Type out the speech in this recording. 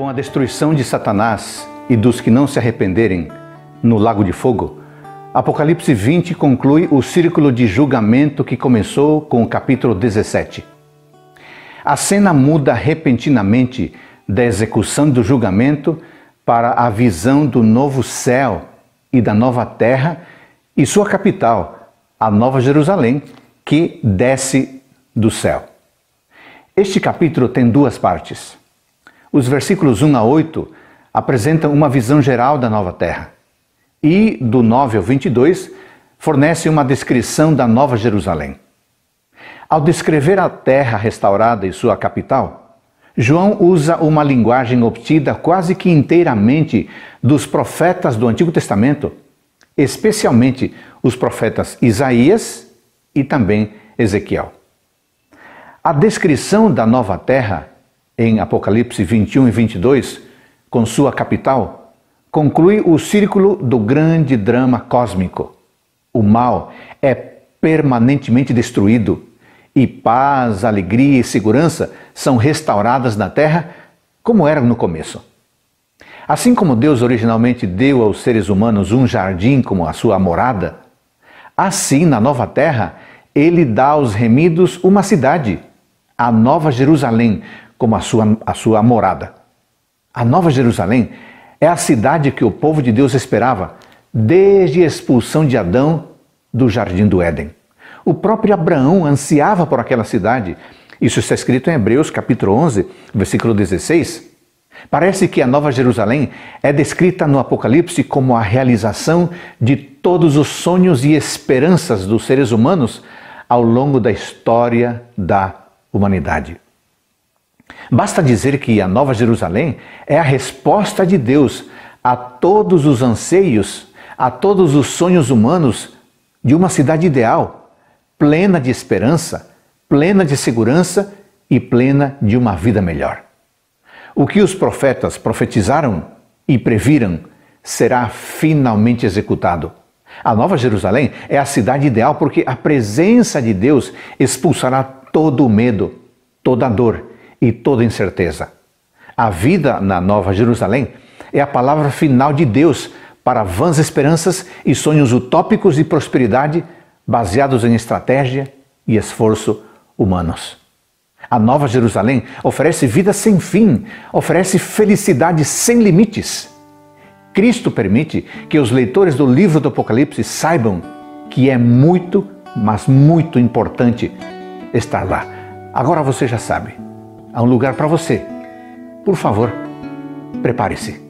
com a destruição de Satanás e dos que não se arrependerem no lago de fogo, Apocalipse 20 conclui o círculo de julgamento que começou com o capítulo 17. A cena muda repentinamente da execução do julgamento para a visão do novo céu e da nova terra e sua capital, a Nova Jerusalém, que desce do céu. Este capítulo tem duas partes. Os versículos 1 a 8 apresentam uma visão geral da nova terra. E, do 9 ao 22, fornece uma descrição da Nova Jerusalém. Ao descrever a terra restaurada e sua capital, João usa uma linguagem obtida quase que inteiramente dos profetas do Antigo Testamento, especialmente os profetas Isaías e também Ezequiel. A descrição da nova terra em Apocalipse 21 e 22, com sua capital, conclui o círculo do grande drama cósmico. O mal é permanentemente destruído e paz, alegria e segurança são restauradas na terra como eram no começo. Assim como Deus originalmente deu aos seres humanos um jardim como a sua morada, assim na nova terra ele dá aos remidos uma cidade, a Nova Jerusalém, como a sua, a sua morada. A Nova Jerusalém é a cidade que o povo de Deus esperava desde a expulsão de Adão do jardim do Éden. O próprio Abraão ansiava por aquela cidade. Isso está escrito em Hebreus capítulo 11, versículo 16. Parece que a Nova Jerusalém é descrita no Apocalipse como a realização de todos os sonhos e esperanças dos seres humanos ao longo da história da humanidade. Basta dizer que a Nova Jerusalém é a resposta de Deus a todos os anseios, a todos os sonhos humanos de uma cidade ideal, plena de esperança, plena de segurança e plena de uma vida melhor. O que os profetas profetizaram e previram será finalmente executado. A Nova Jerusalém é a cidade ideal porque a presença de Deus expulsará todo o medo, toda a dor e toda incerteza. A vida na Nova Jerusalém é a palavra final de Deus para vãs esperanças e sonhos utópicos de prosperidade baseados em estratégia e esforço humanos. A Nova Jerusalém oferece vida sem fim, oferece felicidade sem limites. Cristo permite que os leitores do livro do Apocalipse saibam que é muito, mas muito importante estar lá. Agora você já sabe há um lugar para você. Por favor, prepare-se.